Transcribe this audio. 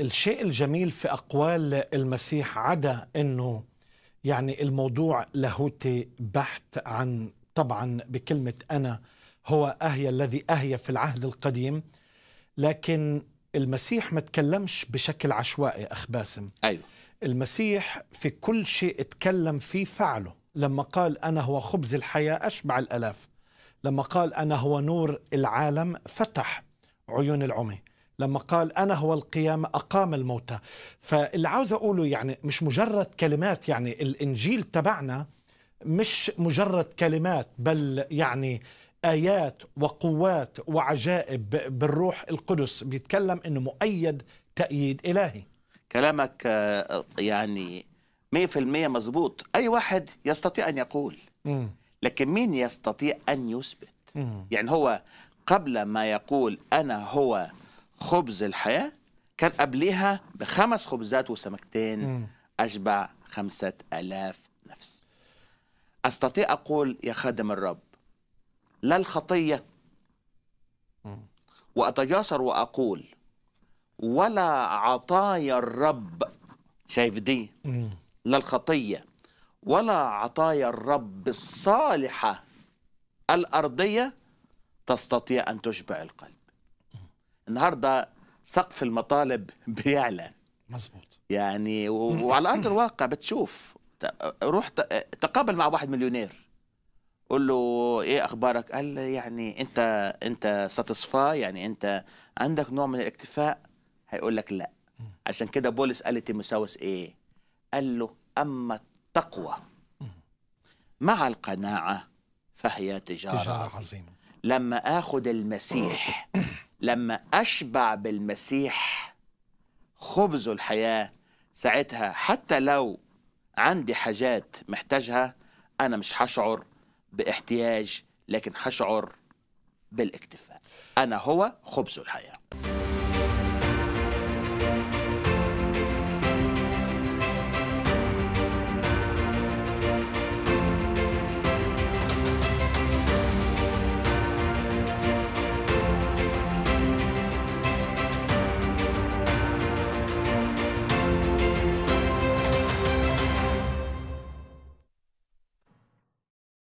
الشيء الجميل في أقوال المسيح عدا أنه يعني الموضوع لاهوتي بحت عن طبعا بكلمة أنا هو أهيا الذي أهيا في العهد القديم لكن المسيح ما تكلمش بشكل عشوائي أخ باسم أيوه المسيح في كل شيء اتكلم فيه فعله لما قال أنا هو خبز الحياة أشبع الألاف لما قال أنا هو نور العالم فتح عيون العمي لما قال أنا هو القيامة أقام الموتى فاللي عاوز أقوله يعني مش مجرد كلمات يعني الإنجيل تبعنا مش مجرد كلمات بل يعني آيات وقوات وعجائب بالروح القدس بيتكلم أنه مؤيد تأييد إلهي كلامك آه، يعني 100% مظبوط أي واحد يستطيع أن يقول لكن مين يستطيع أن يثبت يعني هو قبل ما يقول أنا هو خبز الحياة كان قبلها بخمس خبزات وسمكتين أشبع خمسة ألاف نفس أستطيع أقول يا خادم الرب لا الخطية وأتجاسر وأقول ولا عطايا الرب شايف دي لا الخطية ولا عطايا الرب الصالحة الأرضية تستطيع أن تشبع القلب النهارده سقف المطالب بيعلى مظبوط يعني وعلى ارض الواقع بتشوف روح تقابل مع واحد مليونير قول له ايه اخبارك قال يعني انت انت ساتسفا يعني انت عندك نوع من الاكتفاء هيقول لك لا عشان كده بولس قال تيموساوس ايه قال له اما التقوى مع القناعه فهي تجاره, تجارة عظيمه لما اخذ المسيح لما أشبع بالمسيح خبز الحياة ساعتها حتى لو عندي حاجات محتاجها أنا مش هشعر باحتياج لكن هشعر بالاكتفاء أنا هو خبز الحياة